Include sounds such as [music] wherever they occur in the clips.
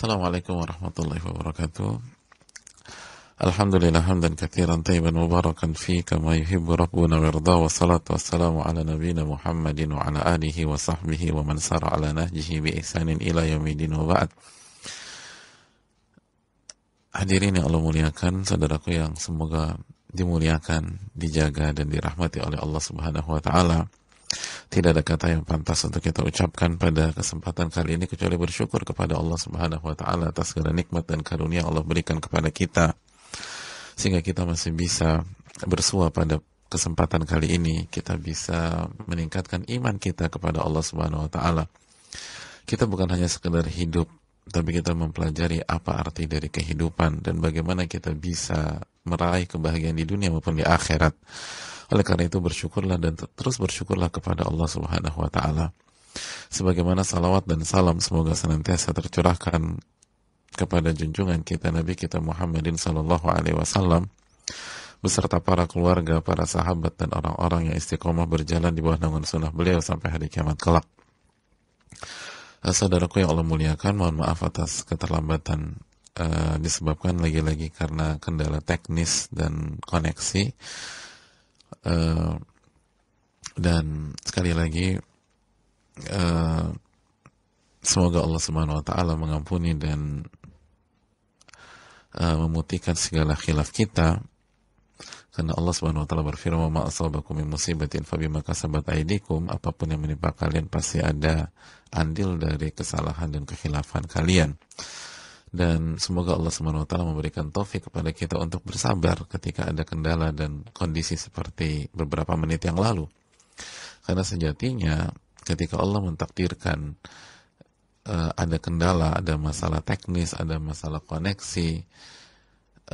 Assalamualaikum warahmatullahi wabarakatuh. Alhamdulillah hamdan kathiran tayyiban mubarakan fi kama yuhibbu rabbuna wirda wa salatu wassalamu ala nabiyyina Muhammadin wa ala alihi wa sahbihi wa man sara ala nahjihi bi ihsanin ila yaumidin wa ba'd. Hadirin yang Allah muliakan, saudaraku yang semoga dimuliakan, dijaga dan dirahmati oleh Allah Subhanahu wa taala. Tidak ada kata yang pantas untuk kita ucapkan pada kesempatan kali ini kecuali bersyukur kepada Allah Subhanahu wa taala atas segala nikmat dan karunia Allah berikan kepada kita sehingga kita masih bisa bersua pada kesempatan kali ini kita bisa meningkatkan iman kita kepada Allah Subhanahu wa taala. Kita bukan hanya sekedar hidup, tapi kita mempelajari apa arti dari kehidupan dan bagaimana kita bisa meraih kebahagiaan di dunia maupun di akhirat. Oleh karena itu bersyukurlah dan terus bersyukurlah kepada Allah Subhanahu wa taala. Sebagaimana salawat dan salam semoga senantiasa tercurahkan kepada junjungan kita Nabi kita Muhammadin sallallahu alaihi wasallam beserta para keluarga, para sahabat dan orang-orang yang istiqomah berjalan di bawah naungan sunnah beliau sampai hari kiamat kelak. Eh, saudaraku yang Allah muliakan, mohon maaf atas keterlambatan uh, disebabkan lagi-lagi karena kendala teknis dan koneksi. Eh, dan sekali lagi uh, semoga Allah Subhanahu Wa Taala mengampuni dan uh, memutihkan segala khilaf kita karena Allah Subhanahu wa taala berfirman ma asabakum fabi musibatin fabima kasabat apapun yang menimpa kalian pasti ada andil dari kesalahan dan kekhilafan kalian dan semoga Allah Subhanahu wa taala memberikan taufik kepada kita untuk bersabar ketika ada kendala dan kondisi seperti beberapa menit yang lalu. Karena sejatinya ketika Allah mentakdirkan uh, ada kendala, ada masalah teknis, ada masalah koneksi,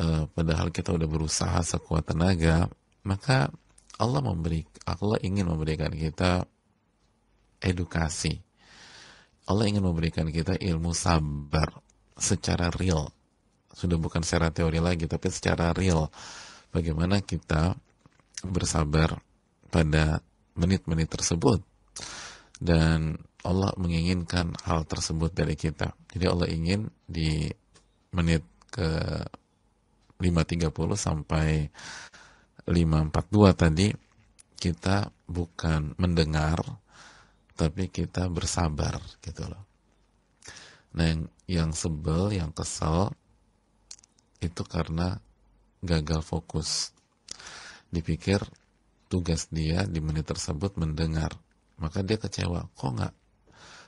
uh, padahal kita sudah berusaha sekuat tenaga, maka Allah memberi Allah ingin memberikan kita edukasi. Allah ingin memberikan kita ilmu sabar secara real sudah bukan secara teori lagi tapi secara real bagaimana kita bersabar pada menit-menit tersebut dan Allah menginginkan hal tersebut dari kita jadi Allah ingin di menit ke 5.30 sampai 5.42 tadi kita bukan mendengar tapi kita bersabar gitu loh Nah yang, yang sebel, yang kesel itu karena gagal fokus. Dipikir tugas dia di menit tersebut mendengar. Maka dia kecewa. Kok nggak?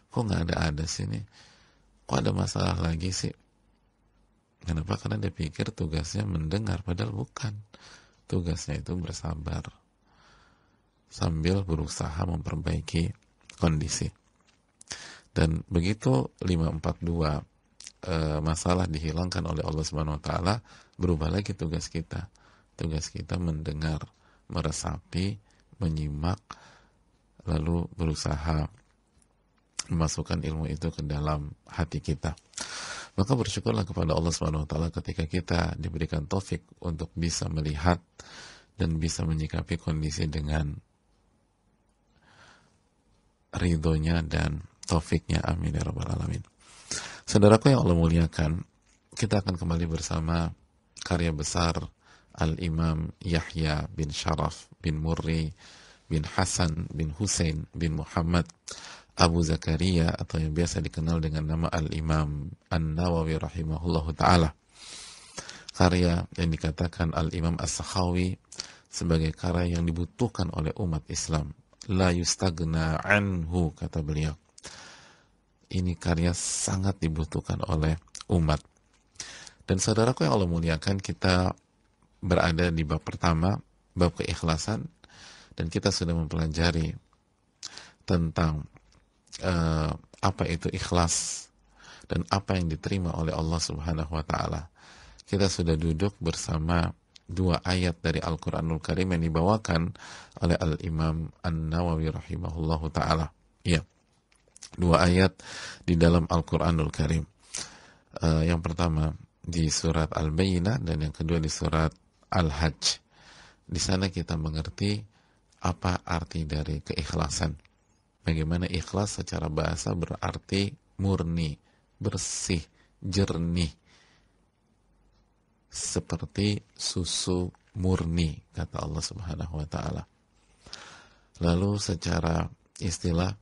Kok nggak ada-ada sih Kok ada masalah lagi sih? Kenapa? Karena dia pikir tugasnya mendengar, padahal bukan. Tugasnya itu bersabar sambil berusaha memperbaiki kondisi. Dan begitu 542 e, eh, masalah dihilangkan oleh Allah Subhanahu wa taala, berubah lagi tugas kita. Tugas kita mendengar, meresapi, menyimak lalu berusaha memasukkan ilmu itu ke dalam hati kita. Maka bersyukurlah kepada Allah Subhanahu wa taala ketika kita diberikan taufik untuk bisa melihat dan bisa menyikapi kondisi dengan ridhonya dan taufiknya amin ya rabbal alamin saudaraku yang Allah muliakan kita akan kembali bersama karya besar Al-Imam Yahya bin Sharaf bin Murri bin Hasan bin Hussein bin Muhammad Abu Zakaria atau yang biasa dikenal dengan nama Al-Imam An-Nawawi rahimahullah taala. Karya yang dikatakan Al-Imam As-Sakhawi sebagai karya yang dibutuhkan oleh umat Islam. La yustagna anhu kata beliau ini karya sangat dibutuhkan oleh umat. Dan saudaraku yang Allah muliakan, kita berada di bab pertama, bab keikhlasan, dan kita sudah mempelajari tentang uh, apa itu ikhlas dan apa yang diterima oleh Allah Subhanahu wa taala. Kita sudah duduk bersama dua ayat dari Al-Qur'anul Karim yang dibawakan oleh Al-Imam An-Nawawi rahimahullahu taala. Ya. Yeah dua ayat di dalam Al-Quranul Karim. Uh, yang pertama di surat Al-Bayyinah dan yang kedua di surat Al-Hajj. Di sana kita mengerti apa arti dari keikhlasan. Bagaimana ikhlas secara bahasa berarti murni, bersih, jernih. Seperti susu murni, kata Allah Subhanahu wa taala. Lalu secara istilah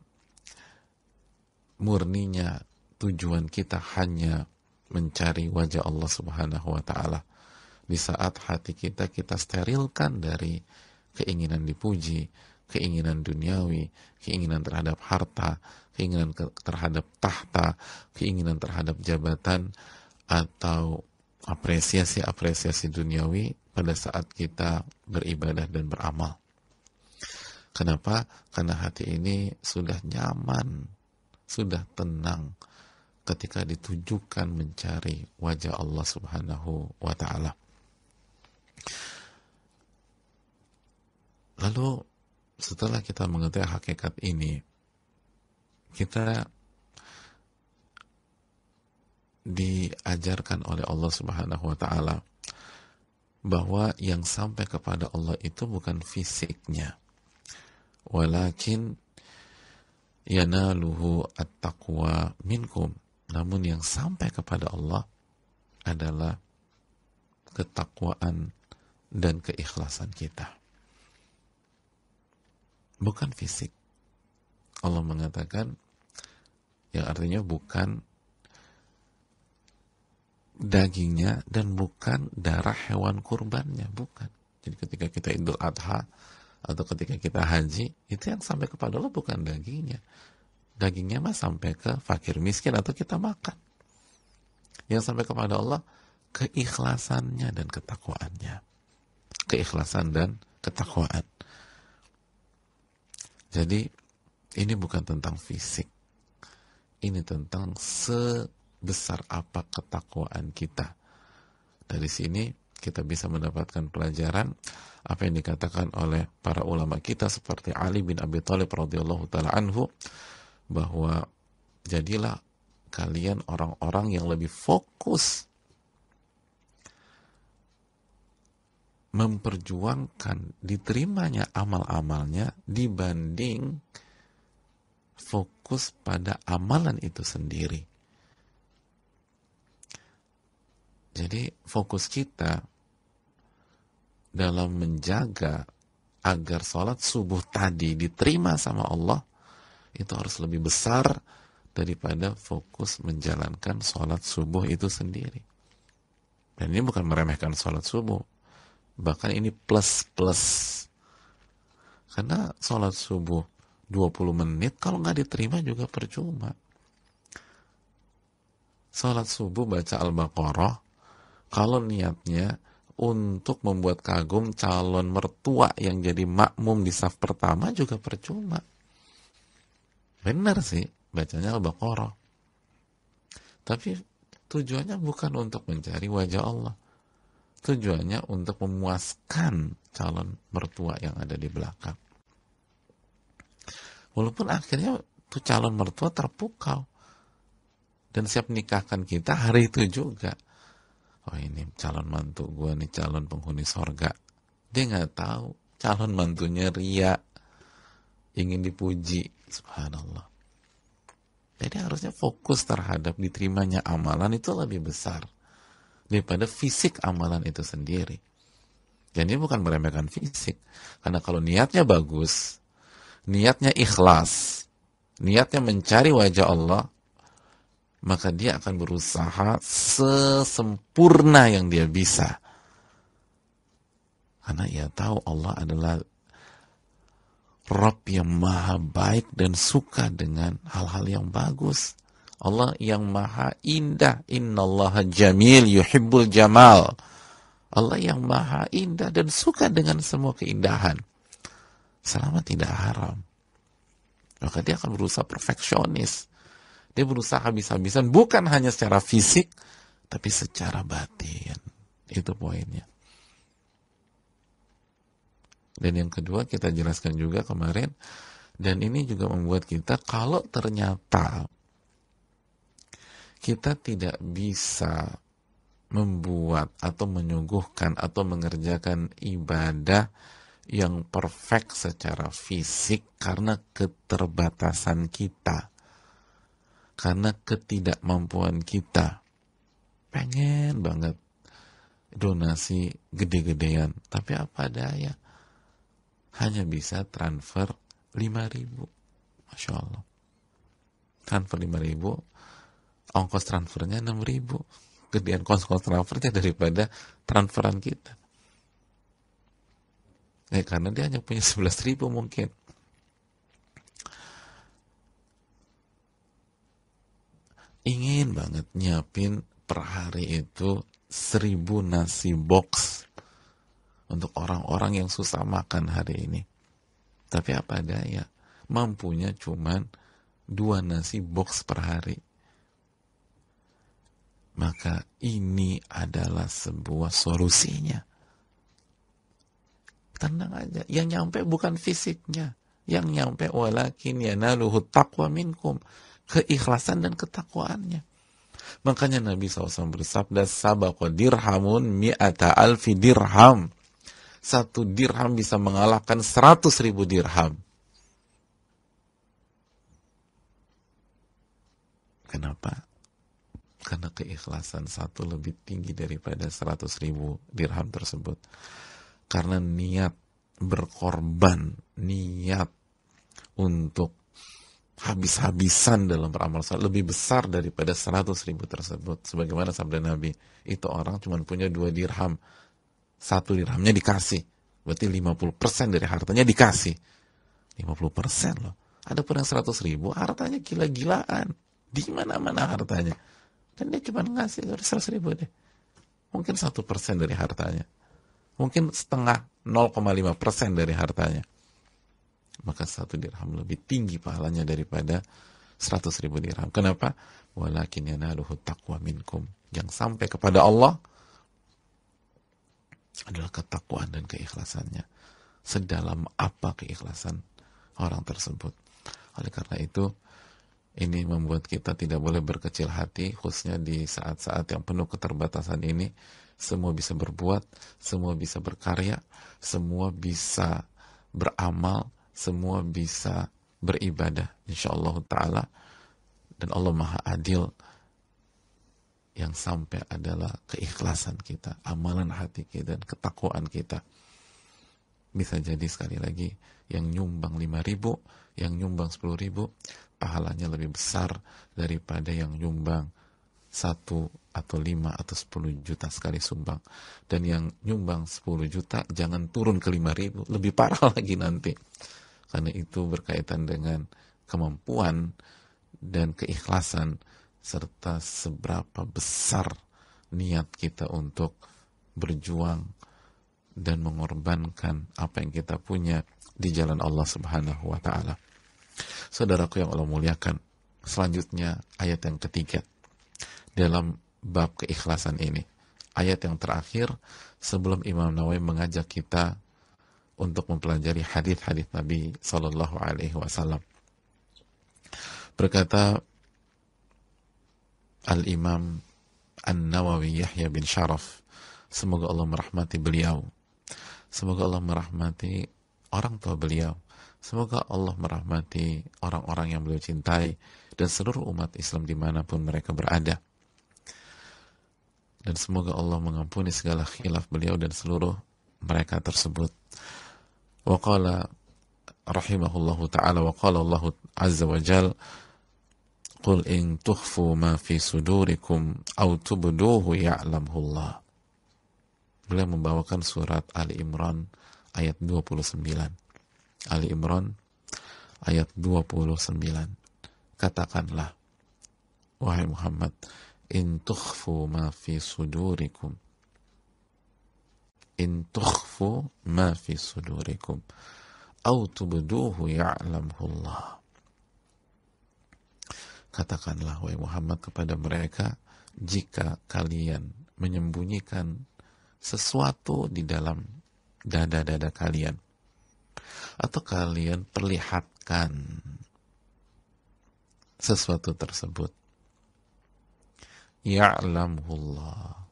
murninya tujuan kita hanya mencari wajah Allah Subhanahu wa taala. Di saat hati kita kita sterilkan dari keinginan dipuji, keinginan duniawi, keinginan terhadap harta, keinginan terhadap tahta, keinginan terhadap jabatan atau apresiasi-apresiasi duniawi pada saat kita beribadah dan beramal. Kenapa? Karena hati ini sudah nyaman sudah tenang ketika ditujukan mencari wajah Allah Subhanahu wa taala. Lalu setelah kita mengetahui hakikat ini, kita diajarkan oleh Allah Subhanahu wa taala bahwa yang sampai kepada Allah itu bukan fisiknya, walakin yanaluhu at-taqwa minkum. Namun yang sampai kepada Allah adalah ketakwaan dan keikhlasan kita. Bukan fisik. Allah mengatakan yang artinya bukan dagingnya dan bukan darah hewan kurbannya, bukan. Jadi ketika kita Idul Adha, atau ketika kita haji itu yang sampai kepada Allah bukan dagingnya dagingnya mah sampai ke fakir miskin atau kita makan yang sampai kepada Allah keikhlasannya dan ketakwaannya keikhlasan dan ketakwaan jadi ini bukan tentang fisik ini tentang sebesar apa ketakwaan kita dari sini kita bisa mendapatkan pelajaran apa yang dikatakan oleh para ulama kita seperti Ali bin Abi Thalib radhiyallahu taala anhu bahwa jadilah kalian orang-orang yang lebih fokus memperjuangkan diterimanya amal-amalnya dibanding fokus pada amalan itu sendiri. Jadi fokus kita dalam menjaga agar sholat subuh tadi diterima sama Allah itu harus lebih besar daripada fokus menjalankan sholat subuh itu sendiri. Dan ini bukan meremehkan sholat subuh, bahkan ini plus-plus. Karena sholat subuh 20 menit kalau nggak diterima juga percuma. Sholat subuh baca Al-Baqarah kalau niatnya untuk membuat kagum calon mertua yang jadi makmum di saf pertama juga percuma. Benar sih, bacanya Al-Baqarah. Tapi tujuannya bukan untuk mencari wajah Allah. Tujuannya untuk memuaskan calon mertua yang ada di belakang. Walaupun akhirnya tuh calon mertua terpukau dan siap nikahkan kita hari itu juga oh ini calon mantu gue nih calon penghuni sorga dia nggak tahu calon mantunya ria ingin dipuji subhanallah jadi harusnya fokus terhadap diterimanya amalan itu lebih besar daripada fisik amalan itu sendiri. Dan ini bukan meremehkan fisik. Karena kalau niatnya bagus, niatnya ikhlas, niatnya mencari wajah Allah, maka dia akan berusaha sesempurna yang dia bisa. Karena ia tahu Allah adalah Rob yang maha baik dan suka dengan hal-hal yang bagus. Allah yang maha indah. Inna Allah jamil yuhibbul jamal. Allah yang maha indah dan suka dengan semua keindahan. Selama tidak haram. Maka dia akan berusaha perfeksionis. Dia berusaha habis-habisan, bukan hanya secara fisik, tapi secara batin. Itu poinnya. Dan yang kedua kita jelaskan juga kemarin, dan ini juga membuat kita kalau ternyata kita tidak bisa membuat atau menyuguhkan atau mengerjakan ibadah yang perfect secara fisik karena keterbatasan kita karena ketidakmampuan kita. Pengen banget donasi gede-gedean, tapi apa daya? Hanya bisa transfer 5000 Masya Allah. Transfer 5000 ongkos transfernya 6000 Gedean kos-kos transfernya daripada transferan kita. Ya, karena dia hanya punya 11 ribu mungkin. hari itu seribu nasi box untuk orang-orang yang susah makan hari ini. Tapi apa daya, mampunya cuman dua nasi box per hari. Maka ini adalah sebuah solusinya. Tenang aja, yang nyampe bukan fisiknya, yang nyampe walakin ya yanaluhu taqwa minkum keikhlasan dan ketakwaannya Makanya Nabi SAW bersabda, Sabako dirhamun mi'ata alfi dirham. Satu dirham bisa mengalahkan seratus ribu dirham. Kenapa? Karena keikhlasan satu lebih tinggi daripada seratus ribu dirham tersebut. Karena niat berkorban, niat untuk habis-habisan dalam beramal saleh lebih besar daripada seratus ribu tersebut sebagaimana sabda Nabi itu orang cuma punya dua dirham satu dirhamnya dikasih berarti lima puluh persen dari hartanya dikasih lima puluh persen loh ada pun yang seratus ribu hartanya gila-gilaan di mana-mana hartanya dan dia cuma ngasih seratus ribu deh mungkin satu persen dari hartanya mungkin setengah 0,5 persen dari hartanya maka satu dirham lebih tinggi pahalanya daripada seratus ribu dirham. Kenapa? Walakin yanaluhu taqwa minkum. Yang sampai kepada Allah adalah ketakwaan dan keikhlasannya. Sedalam apa keikhlasan orang tersebut. Oleh karena itu, ini membuat kita tidak boleh berkecil hati, khususnya di saat-saat yang penuh keterbatasan ini. Semua bisa berbuat, semua bisa berkarya, semua bisa beramal, semua bisa beribadah insya insyaallah taala dan Allah Maha Adil yang sampai adalah keikhlasan kita, amalan hati kita dan ketakwaan kita. Bisa jadi sekali lagi yang nyumbang 5000, yang nyumbang 10000 pahalanya lebih besar daripada yang nyumbang 1 atau 5 atau 10 juta sekali sumbang. Dan yang nyumbang 10 juta jangan turun ke 5000, lebih parah [laughs] lagi nanti karena itu berkaitan dengan kemampuan dan keikhlasan serta seberapa besar niat kita untuk berjuang dan mengorbankan apa yang kita punya di jalan Allah Subhanahu wa taala. Saudaraku yang Allah muliakan, selanjutnya ayat yang ketiga dalam bab keikhlasan ini. Ayat yang terakhir sebelum Imam Nawawi mengajak kita untuk mempelajari hadis-hadis Nabi Shallallahu Alaihi Wasallam. Berkata Al Imam An Nawawi Yahya bin Sharaf, semoga Allah merahmati beliau, semoga Allah merahmati orang tua beliau, semoga Allah merahmati orang-orang yang beliau cintai dan seluruh umat Islam dimanapun mereka berada. Dan semoga Allah mengampuni segala khilaf beliau dan seluruh mereka tersebut. وقال رحمه الله تعالى وقال الله عز وجل قل إن تخفوا ما في صدوركم أو تبدوه يعلمه الله beliau membawakan surat Ali Imran ayat 29 Ali Imran ayat 29 katakanlah wahai Muhammad in tukhfu ma fi sudurikum in tukhfu ma fi sudurikum au tubduhu ya'lamhu Allah katakanlah wahai Muhammad kepada mereka jika kalian menyembunyikan sesuatu di dalam dada-dada kalian atau kalian perlihatkan sesuatu tersebut Allah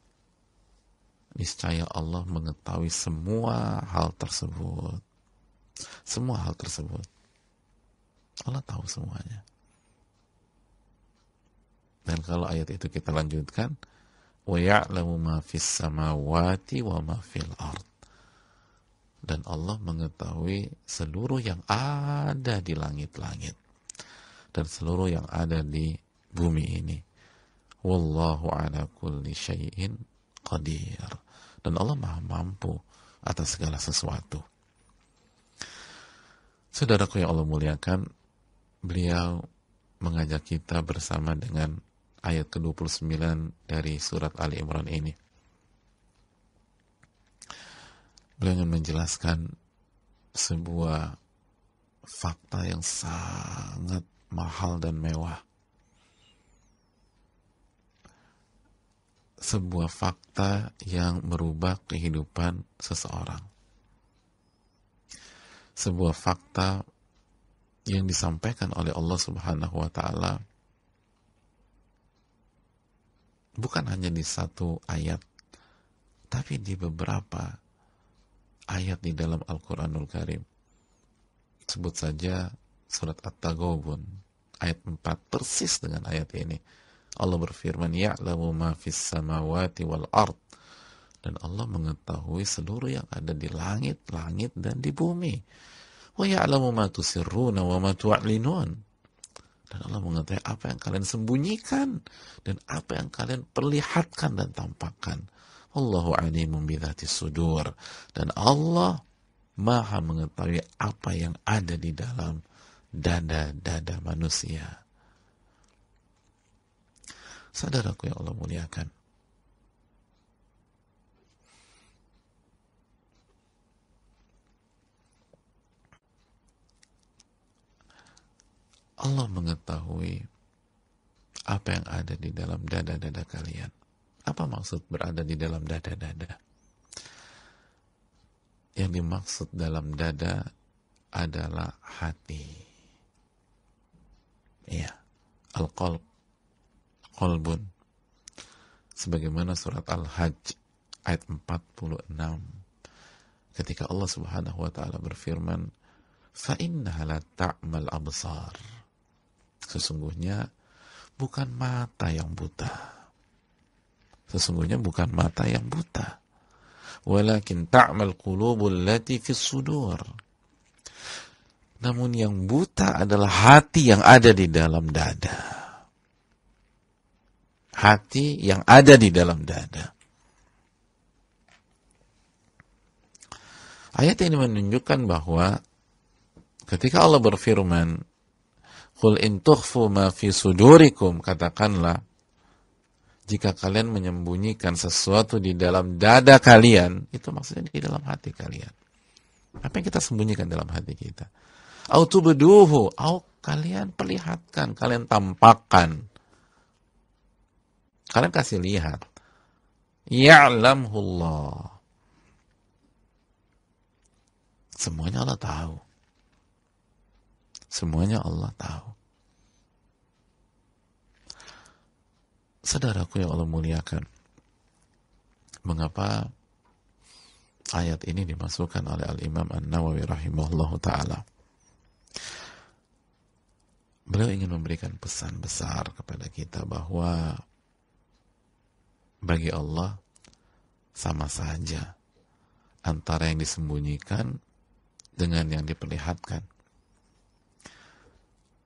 niscaya Allah mengetahui semua hal tersebut. Semua hal tersebut. Allah tahu semuanya. Dan kalau ayat itu kita lanjutkan, وَيَعْلَمُ مَا فِي السَّمَاوَاتِ وَمَا فِي الْأَرْضِ Dan Allah mengetahui seluruh yang ada di langit-langit dan seluruh yang ada di bumi ini. Wallahu ala kulli syai'in qadir dan Allah maha mampu atas segala sesuatu. Saudaraku yang Allah muliakan, beliau mengajak kita bersama dengan ayat ke-29 dari surat Ali Imran ini. Beliau ingin menjelaskan sebuah fakta yang sangat mahal dan mewah sebuah fakta yang merubah kehidupan seseorang. Sebuah fakta yang disampaikan oleh Allah Subhanahu wa taala bukan hanya di satu ayat tapi di beberapa ayat di dalam Al-Qur'anul Karim. Sebut saja surat At-Taghabun ayat 4 persis dengan ayat ini Allah berfirman, "Ya'lamu ma fis samawati wal ard." Dan Allah mengetahui seluruh yang ada di langit, langit dan di bumi. Wa ya'lamu ma tusirruna wa ma tu'linun. Dan Allah mengetahui apa yang kalian sembunyikan dan apa yang kalian perlihatkan dan tampakkan. Allahu alimun bidzati sudur dan Allah Maha mengetahui apa yang ada di dalam dada-dada manusia. Saudaraku yang Allah muliakan. Allah mengetahui apa yang ada di dalam dada-dada kalian. Apa maksud berada di dalam dada-dada? Yang dimaksud dalam dada adalah hati. Ya, al-qalb kolbun sebagaimana surat Al-Hajj ayat 46 ketika Allah Subhanahu wa taala berfirman fa innaha ta'mal absar sesungguhnya bukan mata yang buta sesungguhnya bukan mata yang buta walakin ta'mal qulubul lati fis sudur namun yang buta adalah hati yang ada di dalam dada hati yang ada di dalam dada. Ayat ini menunjukkan bahwa ketika Allah berfirman, "Qul in tukhfu ma fi sudurikum," katakanlah, jika kalian menyembunyikan sesuatu di dalam dada kalian, itu maksudnya di dalam hati kalian. Apa yang kita sembunyikan dalam hati kita? Au tubduhu, au kalian perlihatkan, kalian tampakkan. Kalian kasih lihat. Ya'lamhullah. Semuanya Allah tahu. Semuanya Allah tahu. Saudaraku yang Allah muliakan, mengapa ayat ini dimasukkan oleh Al-Imam An-Nawawi rahimahullah ta'ala? Beliau ingin memberikan pesan besar kepada kita bahwa bagi Allah sama saja antara yang disembunyikan dengan yang diperlihatkan.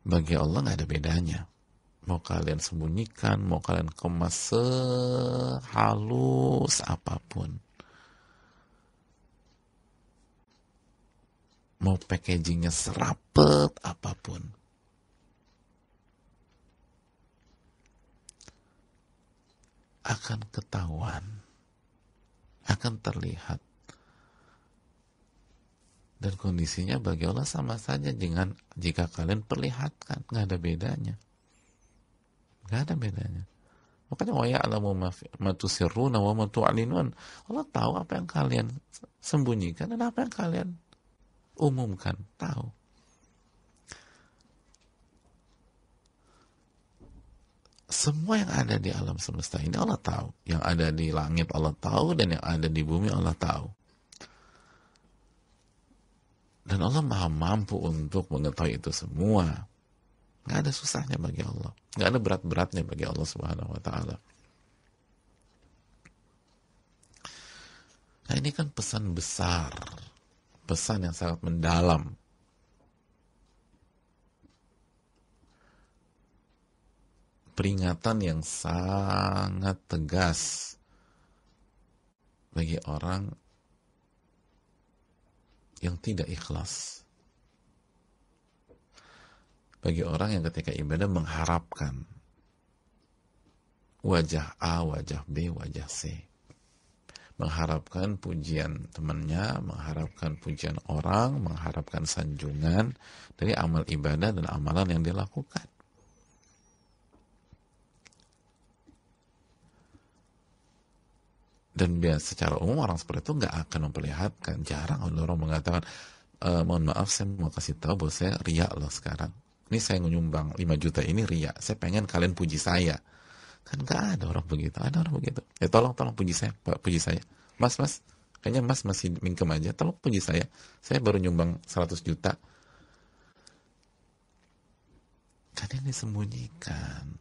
Bagi Allah nggak ada bedanya. Mau kalian sembunyikan, mau kalian kemas sehalus apapun. Mau packagingnya serapet apapun. akan ketahuan, akan terlihat. Dan kondisinya bagi Allah sama saja dengan jika kalian perlihatkan, nggak ada bedanya, nggak ada bedanya. Makanya wa ya'lamu ma tusirruna wa ma tu'linun. Allah tahu apa yang kalian sembunyikan dan apa yang kalian umumkan, tahu. semua yang ada di alam semesta ini Allah tahu. Yang ada di langit Allah tahu dan yang ada di bumi Allah tahu. Dan Allah maha mampu untuk mengetahui itu semua. Gak ada susahnya bagi Allah. Gak ada berat-beratnya bagi Allah subhanahu wa ta'ala. Nah ini kan pesan besar. Pesan yang sangat mendalam peringatan yang sangat tegas bagi orang yang tidak ikhlas. Bagi orang yang ketika ibadah mengharapkan wajah A, wajah B, wajah C. Mengharapkan pujian temannya, mengharapkan pujian orang, mengharapkan sanjungan dari amal ibadah dan amalan yang dilakukan. dan biasa secara umum orang seperti itu nggak akan memperlihatkan jarang orang mengatakan e, mohon maaf saya mau kasih tahu bahwa saya ria loh sekarang ini saya nyumbang 5 juta ini ria saya pengen kalian puji saya kan nggak ada orang begitu ada orang begitu ya tolong tolong puji saya pak puji saya mas mas kayaknya mas masih mingkem aja tolong puji saya saya baru nyumbang 100 juta kan ini disembunyikan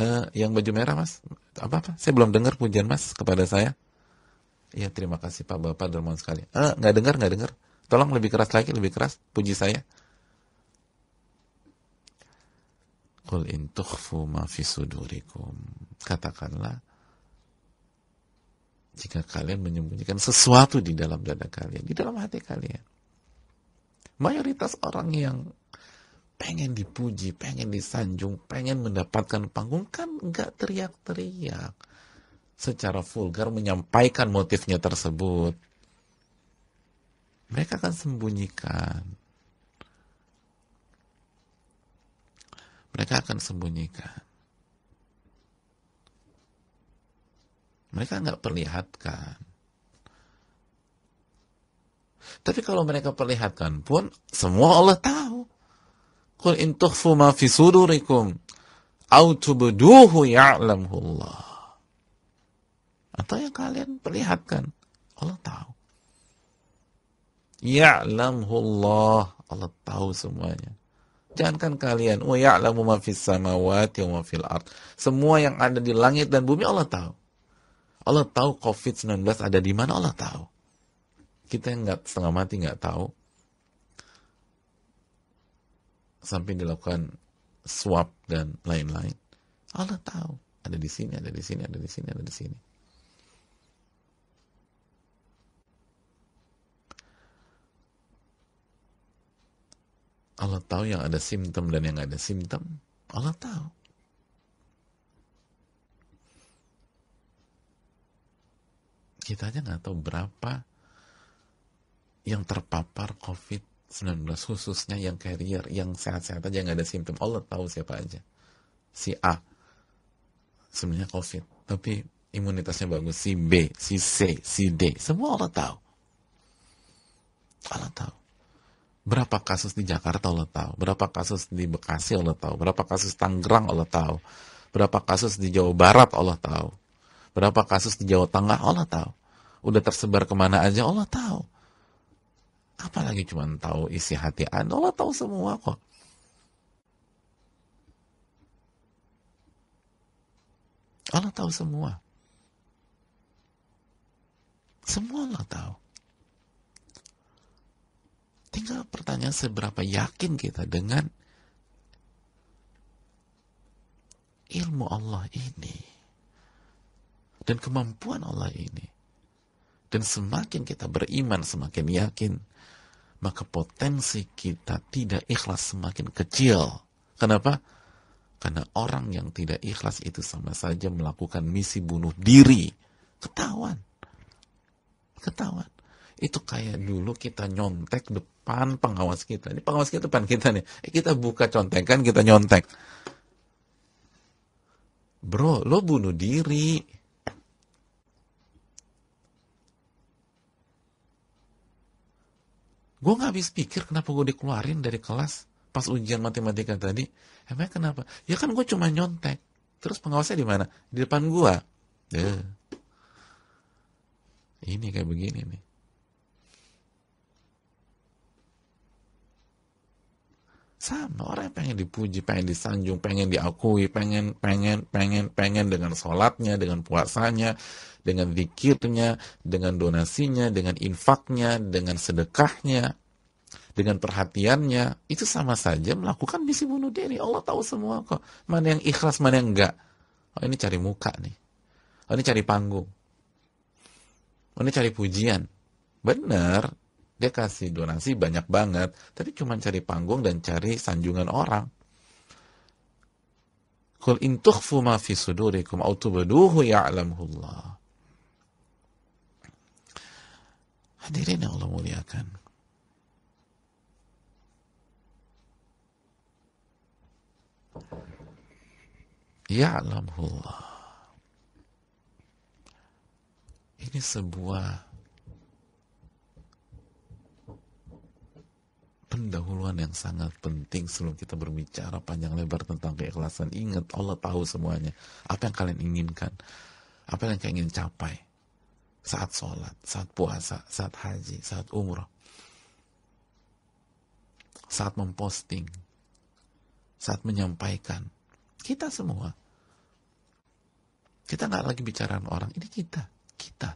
Eh, yang baju merah mas, apa apa? Saya belum dengar pujian mas kepada saya. Ya terima kasih pak bapak dermawan sekali. Eh nggak dengar nggak dengar. Tolong lebih keras lagi lebih keras puji saya. kul intuhfu ma fi sudurikum. Katakanlah jika kalian menyembunyikan sesuatu di dalam dada kalian, di dalam hati kalian. Mayoritas orang yang pengen dipuji, pengen disanjung, pengen mendapatkan panggung, kan nggak teriak-teriak. Secara vulgar menyampaikan motifnya tersebut. Mereka akan sembunyikan. Mereka akan sembunyikan. Mereka nggak perlihatkan. Tapi kalau mereka perlihatkan pun, semua Allah tahu Qul in tukhfu ma fi sudurikum au tubduhu ya'lamhu Allah. Atau yang kalian perlihatkan, Allah tahu. Ya'lamhu Allah, Allah tahu semuanya. Jangankan kalian, wa oh, ya'lamu ma fis samawati wa ma fil ard. Semua yang ada di langit dan bumi Allah tahu. Allah tahu COVID-19 ada di mana Allah tahu. Kita yang nggak setengah mati nggak tahu, sampai dilakukan swap dan lain-lain. Allah tahu, ada di sini, ada di sini, ada di sini, ada di sini. Allah tahu yang ada simptom dan yang ada simptom. Allah tahu. Kita aja nggak tahu berapa yang terpapar COVID 19 khususnya yang carrier, yang sehat-sehat aja nggak ada simptom. Allah tahu siapa aja. Si A sebenarnya COVID, tapi imunitasnya bagus. Si B, si C, si D, semua Allah tahu. Allah tahu. Berapa kasus di Jakarta Allah tahu, berapa kasus di Bekasi Allah tahu, berapa kasus Tangerang Allah tahu, berapa kasus di Jawa Barat Allah tahu, berapa kasus di Jawa Tengah Allah tahu. Udah tersebar kemana aja Allah tahu Apalagi cuma tahu isi hati Anda, Allah tahu semua kok. Allah tahu semua. Semua Allah tahu. Tinggal pertanyaan seberapa yakin kita dengan ilmu Allah ini dan kemampuan Allah ini. Dan semakin kita beriman, semakin yakin maka potensi kita tidak ikhlas semakin kecil. Kenapa? Karena orang yang tidak ikhlas itu sama saja melakukan misi bunuh diri. Ketahuan. Ketahuan. Itu kayak dulu kita nyontek depan pengawas kita. Ini pengawas kita depan kita nih. Eh, kita buka kan kita nyontek. Bro, lo bunuh diri Gue nggak habis pikir kenapa gue dikeluarin dari kelas pas ujian matematika tadi. Emang kenapa? Ya kan gue cuma nyontek. Terus pengawasnya di mana? Di depan gue. Ya. Ini kayak begini nih. sama orang yang pengen dipuji, pengen disanjung, pengen diakui, pengen pengen pengen pengen dengan sholatnya, dengan puasanya, dengan zikirnya, dengan donasinya, dengan infaknya, dengan sedekahnya, dengan perhatiannya, itu sama saja melakukan misi bunuh diri. Allah tahu semua kok. Mana yang ikhlas, mana yang enggak. Oh, ini cari muka nih. Oh, ini cari panggung. Oh, ini cari pujian. Benar, dia kasih donasi banyak banget, tapi cuma cari panggung dan cari sanjungan orang. kul in tukhfu ma fi sudurikum aw tubduhu ya'lamuhullah. Hadirin yang Allah muliakan. Ya'lamuhullah. Ini sebuah pendahuluan yang sangat penting sebelum kita berbicara panjang lebar tentang keikhlasan. Ingat Allah tahu semuanya. Apa yang kalian inginkan? Apa yang kalian ingin capai? Saat sholat, saat puasa, saat haji, saat umroh, Saat memposting. Saat menyampaikan. Kita semua. Kita nggak lagi bicara orang. Ini kita. Kita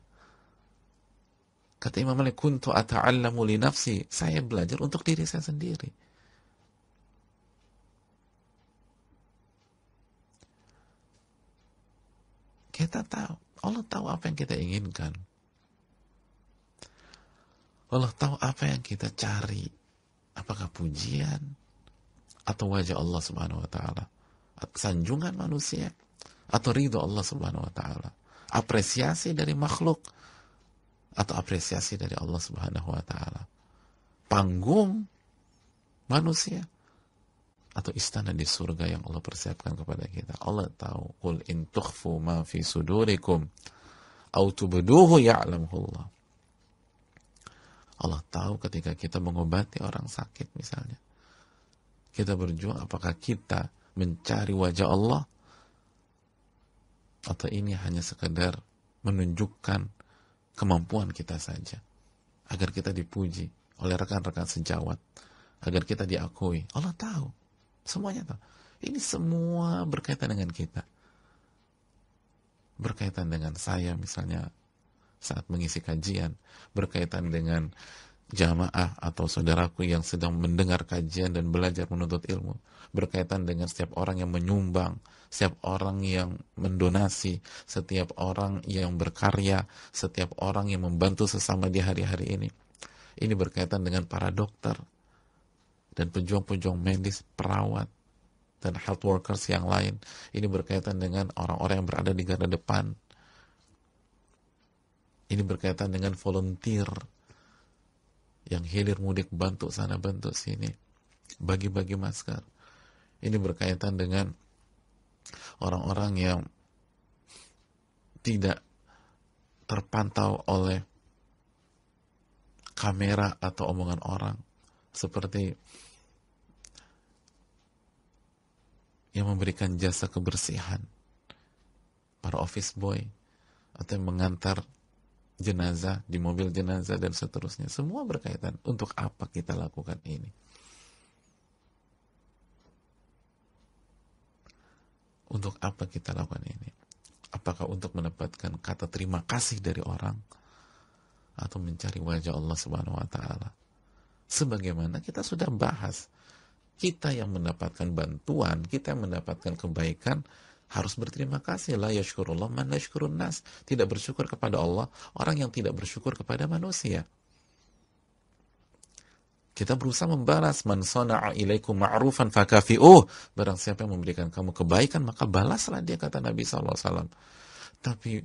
Kata Imam Malik, kuntu ata'allamu li nafsi. Saya belajar untuk diri saya sendiri. Kita tahu, Allah tahu apa yang kita inginkan. Allah tahu apa yang kita cari. Apakah pujian atau wajah Allah Subhanahu wa taala, sanjungan manusia atau ridho Allah Subhanahu wa taala, apresiasi dari makhluk atau apresiasi dari Allah Subhanahu wa taala. Panggung manusia atau istana di surga yang Allah persiapkan kepada kita. Allah tahu, "Qul in ma fi sudurikum au tubduhu Allah." Allah tahu ketika kita mengobati orang sakit misalnya. Kita berjuang apakah kita mencari wajah Allah atau ini hanya sekedar menunjukkan kemampuan kita saja agar kita dipuji oleh rekan-rekan sejawat agar kita diakui Allah tahu semuanya tahu ini semua berkaitan dengan kita berkaitan dengan saya misalnya saat mengisi kajian berkaitan dengan jamaah atau saudaraku yang sedang mendengar kajian dan belajar menuntut ilmu berkaitan dengan setiap orang yang menyumbang setiap orang yang mendonasi, setiap orang yang berkarya, setiap orang yang membantu sesama di hari-hari ini. Ini berkaitan dengan para dokter dan pejuang-pejuang medis, perawat, dan health workers yang lain. Ini berkaitan dengan orang-orang yang berada di garda depan. Ini berkaitan dengan volunteer yang hilir mudik bantu sana bantu sini. Bagi-bagi masker. Ini berkaitan dengan orang-orang yang tidak terpantau oleh kamera atau omongan orang seperti yang memberikan jasa kebersihan para office boy atau yang mengantar jenazah di mobil jenazah dan seterusnya semua berkaitan untuk apa kita lakukan ini Untuk apa kita lakukan ini? Apakah untuk mendapatkan kata terima kasih dari orang atau mencari wajah Allah Subhanahu wa taala? Sebagaimana kita sudah bahas, kita yang mendapatkan bantuan, kita yang mendapatkan kebaikan harus berterima kasih la yashkurullah man nas. Tidak bersyukur kepada Allah orang yang tidak bersyukur kepada manusia. Kita berusaha membalas man sana'a ilaikum ma'rufan fakafi'uh. Barang siapa yang memberikan kamu kebaikan maka balaslah dia kata Nabi saw. Tapi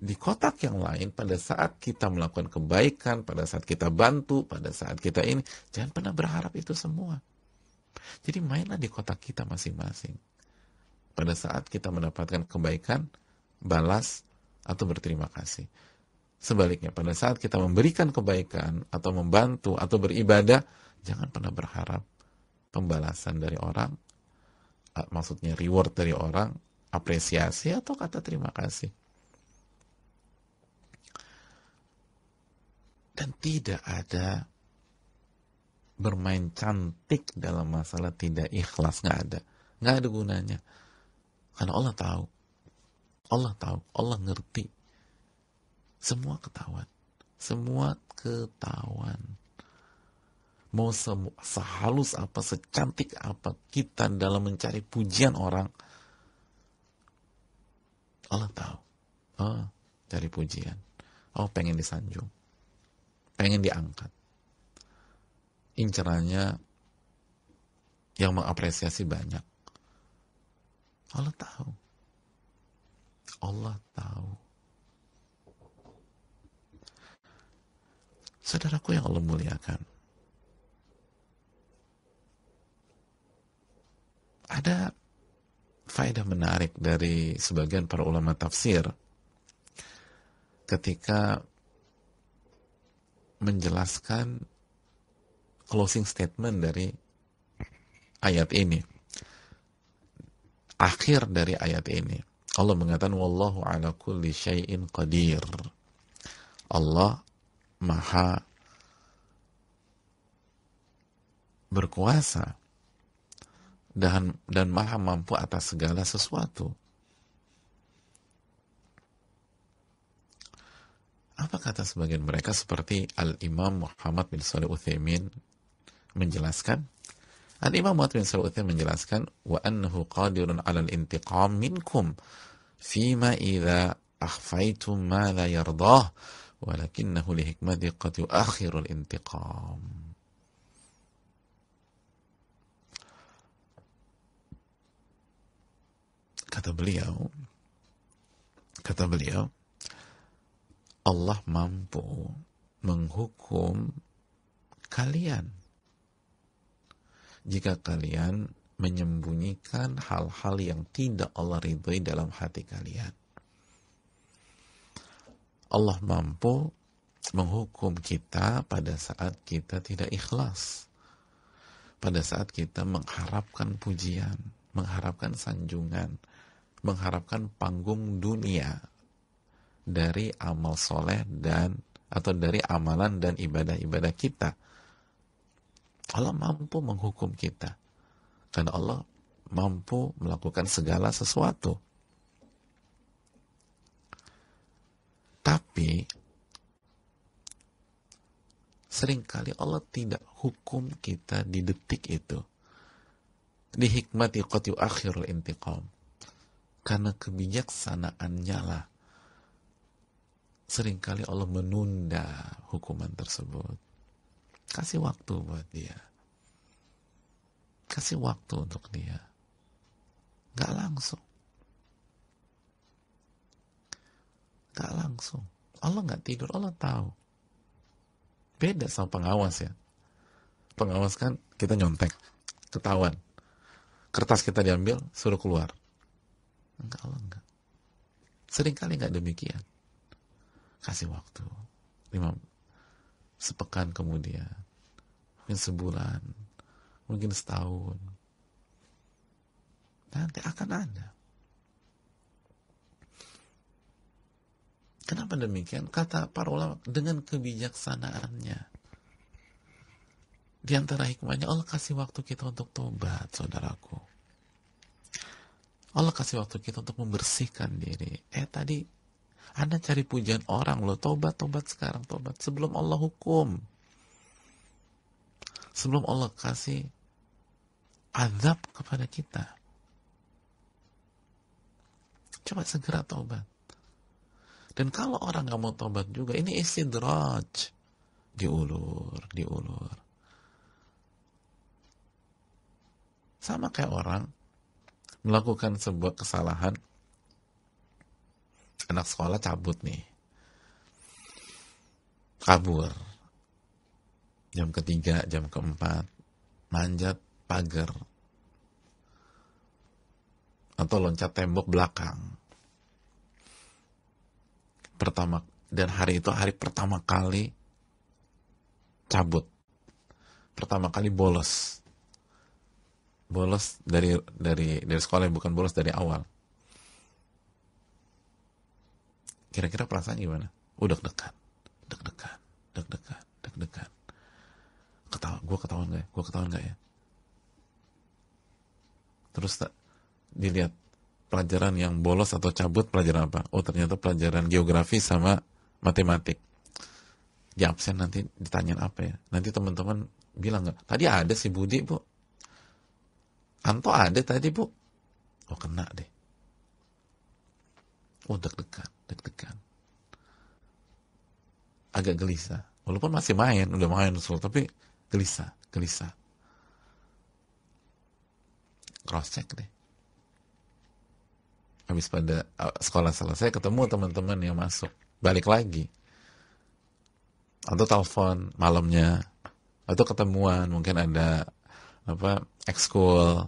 di kotak yang lain pada saat kita melakukan kebaikan, pada saat kita bantu, pada saat kita ini, jangan pernah berharap itu semua. Jadi mainlah di kotak kita masing-masing. Pada saat kita mendapatkan kebaikan, balas atau berterima kasih. Sebaliknya, pada saat kita memberikan kebaikan atau membantu atau beribadah, jangan pernah berharap pembalasan dari orang, eh, maksudnya reward dari orang, apresiasi atau kata terima kasih. Dan tidak ada bermain cantik dalam masalah tidak ikhlas, nggak ada. Nggak ada gunanya. Karena Allah tahu. Allah tahu, Allah ngerti semua ketahuan. Semua ketahuan. Mau se sehalus apa, secantik apa kita dalam mencari pujian orang, Allah tahu. Oh, cari pujian. Oh, pengen disanjung. Pengen diangkat. Incerannya yang mengapresiasi banyak. Allah tahu. Allah tahu. Saudaraku yang Allah muliakan. Ada faedah menarik dari sebagian para ulama tafsir ketika menjelaskan closing statement dari ayat ini. Akhir dari ayat ini. Allah mengatakan wallahu ala kulli syai'in qadir. Allah maha berkuasa dan, dan maha mampu atas segala sesuatu. Apa kata sebagian mereka seperti Al-Imam Muhammad bin Salih Uthaymin menjelaskan? Al-Imam Muhammad bin Salih Uthaymin menjelaskan, وَأَنَّهُ قَادِرٌ عَلَى الْإِنْتِقَامِ مِنْكُمْ مَا إِذَا أَخْفَيْتُمْ مَا لَا يَرْضَهُ walakinnahu lihikmati qad yuakhirul intiqam kata beliau kata beliau Allah mampu menghukum kalian jika kalian menyembunyikan hal-hal yang tidak Allah ridhoi dalam hati kalian Allah mampu menghukum kita pada saat kita tidak ikhlas. Pada saat kita mengharapkan pujian, mengharapkan sanjungan, mengharapkan panggung dunia dari amal soleh dan atau dari amalan dan ibadah-ibadah kita. Allah mampu menghukum kita. Karena Allah mampu melakukan segala sesuatu. Tapi seringkali Allah tidak hukum kita di detik itu. Di hikmat yuqatiu akhirul intiqam. Karena kebijaksanaannya lah seringkali Allah menunda hukuman tersebut. Kasih waktu buat dia. Kasih waktu untuk dia. Gak langsung. tak langsung. Allah nggak tidur, Allah tahu. Beda sama pengawas ya. Pengawas kan kita nyontek, ketahuan. Kertas kita diambil, suruh keluar. Enggak, Allah enggak. Seringkali enggak demikian. Kasih waktu. Lima, sepekan kemudian. Mungkin sebulan. Mungkin setahun. Nanti akan ada Kenapa demikian? Kata para ulama dengan kebijaksanaannya. Di antara hikmahnya Allah kasih waktu kita untuk tobat, saudaraku. Allah kasih waktu kita untuk membersihkan diri. Eh tadi Anda cari pujian orang loh, tobat, tobat sekarang, tobat sebelum Allah hukum. Sebelum Allah kasih azab kepada kita. Coba segera tobat. Dan kalau orang nggak mau tobat juga, ini istidraj. Diulur, diulur. Sama kayak orang melakukan sebuah kesalahan. Anak sekolah cabut nih. Kabur. Jam ketiga, jam keempat. Manjat pagar. Atau loncat tembok belakang pertama dan hari itu hari pertama kali cabut pertama kali bolos bolos dari dari dari sekolah bukan bolos dari awal kira-kira perasaan gimana udah oh, deg-degan deg-degan deg-degan deg-degan ketawa gue ketahuan gak ya gue ketahuan gak ya terus tak dilihat pelajaran yang bolos atau cabut pelajaran apa? Oh ternyata pelajaran geografi sama matematik. Di absen nanti ditanyain apa ya? Nanti teman-teman bilang nggak? Tadi ada si Budi bu, Anto ada tadi bu. Oh kena deh. Oh deg-degan, deg-degan. Agak gelisah. Walaupun masih main, udah main usul, tapi gelisah, gelisah. Cross check deh habis pada uh, sekolah selesai ketemu teman-teman yang masuk balik lagi atau telepon malamnya atau ketemuan mungkin ada apa ekskul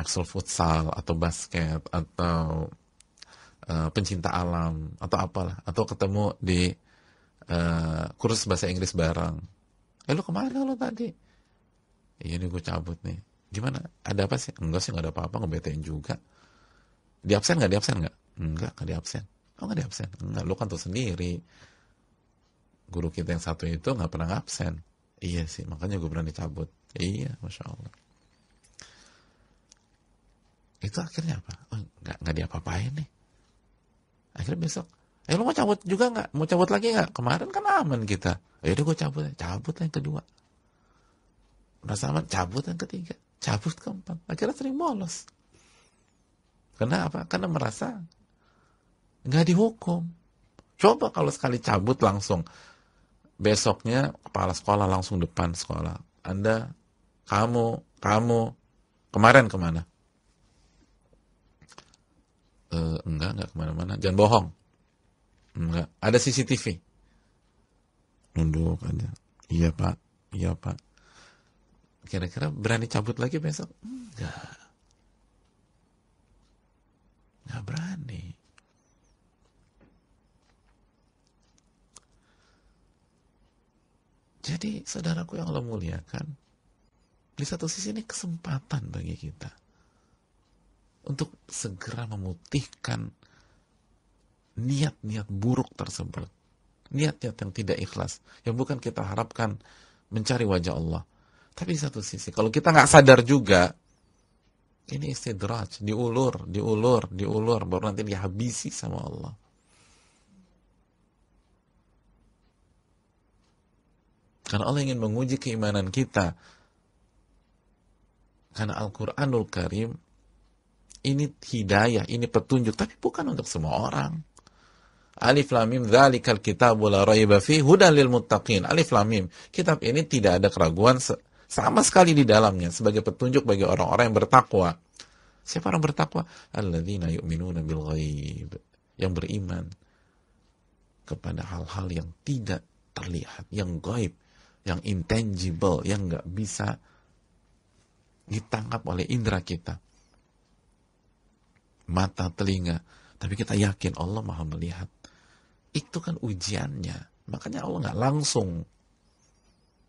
ekskul futsal atau basket atau uh, pencinta alam atau apalah atau ketemu di uh, kursus bahasa Inggris bareng eh lu kemana lo tadi iya nih gue cabut nih gimana ada apa sih enggak sih enggak ada apa-apa ngebetain juga di absen nggak di absen nggak enggak nggak di absen oh nggak di absen enggak lu kan tuh sendiri guru kita yang satu itu nggak pernah absen iya sih makanya gue berani cabut iya masya allah itu akhirnya apa oh, nggak nggak diapa-apain nih akhirnya besok eh lu mau cabut juga nggak mau cabut lagi nggak kemarin kan aman kita ya udah gue cabut cabut yang kedua udah sama cabut yang ketiga cabut keempat. Akhirnya sering bolos. Karena apa? Karena merasa nggak dihukum. Coba kalau sekali cabut langsung, besoknya kepala sekolah langsung depan sekolah. Anda, kamu, kamu, kemarin kemana? E, enggak, enggak kemana-mana. Jangan bohong. Enggak. Ada CCTV. Nunduk aja. Iya pak, iya pak. Kira-kira berani cabut lagi besok? Enggak. Enggak berani. Jadi saudaraku yang Allah muliakan, di satu sisi ini kesempatan bagi kita untuk segera memutihkan niat-niat buruk tersebut. Niat-niat yang tidak ikhlas, yang bukan kita harapkan mencari wajah Allah, tapi di satu sisi, kalau kita nggak sadar juga, ini istidraj, diulur, diulur, diulur, baru nanti dihabisi sama Allah. Karena Allah ingin menguji keimanan kita. Karena Al-Quranul Karim ini hidayah, ini petunjuk, tapi bukan untuk semua orang. Alif Lam Mim dzalikal kitabu la raiba fi hudan lil muttaqin. Alif Lam Mim. Kitab ini tidak ada keraguan sama sekali di dalamnya sebagai petunjuk bagi orang-orang yang bertakwa. Siapa orang bertakwa? Alladzina yu'minuna bil ghaib. Yang beriman kepada hal-hal yang tidak terlihat, yang gaib, yang intangible, yang nggak bisa ditangkap oleh indera kita. Mata, telinga. Tapi kita yakin Allah maha melihat. Itu kan ujiannya. Makanya Allah nggak langsung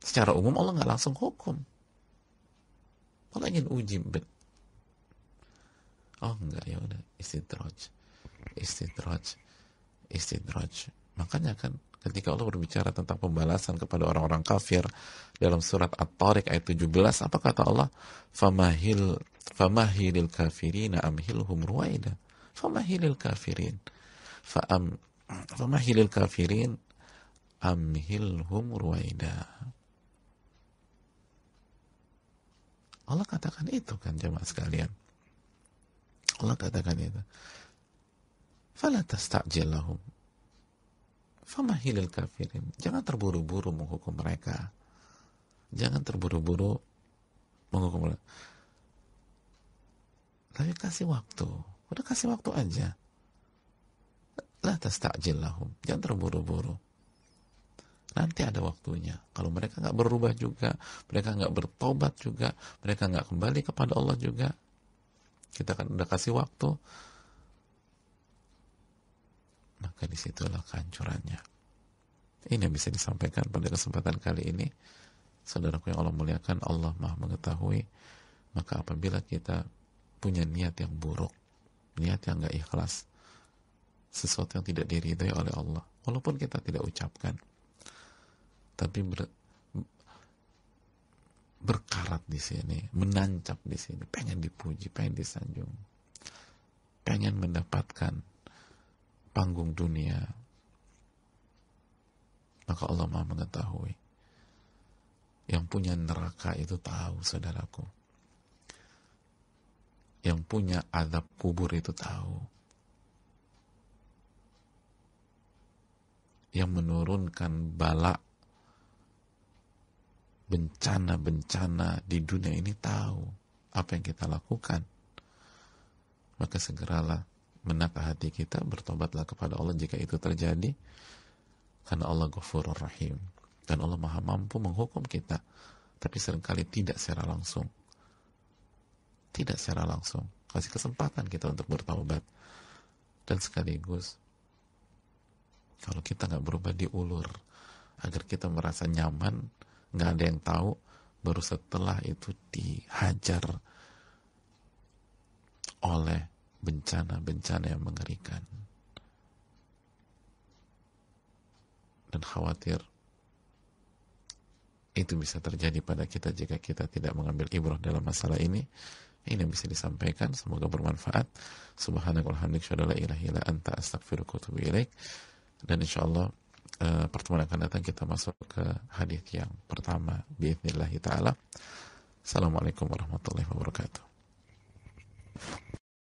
Secara umum Allah nggak langsung hukum. Allah ingin uji. bet. Oh enggak ya udah istidraj, istidraj, istidraj. Makanya kan ketika Allah berbicara tentang pembalasan kepada orang-orang kafir dalam surat At-Tariq ayat 17 apa kata Allah famahil famahilil kafirina amhilhum ruwaida famahilil kafirin faam famahilil kafirin amhilhum ruwaida Allah katakan itu kan jemaah sekalian. Allah katakan itu. Fala tastajil lahum. hilil kafirin. Jangan terburu-buru menghukum mereka. Jangan terburu-buru menghukum mereka. Tapi kasih waktu. Udah kasih waktu aja. La tastajil lahum. Jangan terburu-buru. Nanti ada waktunya. Kalau mereka nggak berubah juga, mereka nggak bertobat juga, mereka nggak kembali kepada Allah juga, kita kan udah kasih waktu, maka disitulah kehancurannya. Ini yang bisa disampaikan pada kesempatan kali ini. Saudaraku yang Allah muliakan, Allah maha mengetahui. Maka apabila kita punya niat yang buruk, niat yang gak ikhlas, sesuatu yang tidak diridhoi oleh Allah, walaupun kita tidak ucapkan, tapi ber, berkarat di sini, menancap di sini, pengen dipuji, pengen disanjung, pengen mendapatkan panggung dunia, maka Allah Maha mengetahui. Yang punya neraka itu tahu, saudaraku. Yang punya adab kubur itu tahu. Yang menurunkan balak bencana-bencana di dunia ini tahu apa yang kita lakukan. Maka segeralah menata hati kita, bertobatlah kepada Allah jika itu terjadi. Karena Allah ghafurur rahim. Dan Allah maha mampu menghukum kita. Tapi seringkali tidak secara langsung. Tidak secara langsung. Kasih kesempatan kita untuk bertobat Dan sekaligus, kalau kita nggak berubah diulur, agar kita merasa nyaman, nggak ada yang tahu baru setelah itu dihajar oleh bencana-bencana yang mengerikan dan khawatir itu bisa terjadi pada kita jika kita tidak mengambil ibrah dalam masalah ini ini yang bisa disampaikan semoga bermanfaat subhanakallahumma wa bihamdika la ilaha anta astaghfiruka wa atubu dan insyaallah Eh, pertemuan akan datang kita masuk ke hadis yang pertama Bismillahirrahmanirrahim taala. Assalamualaikum warahmatullahi wabarakatuh.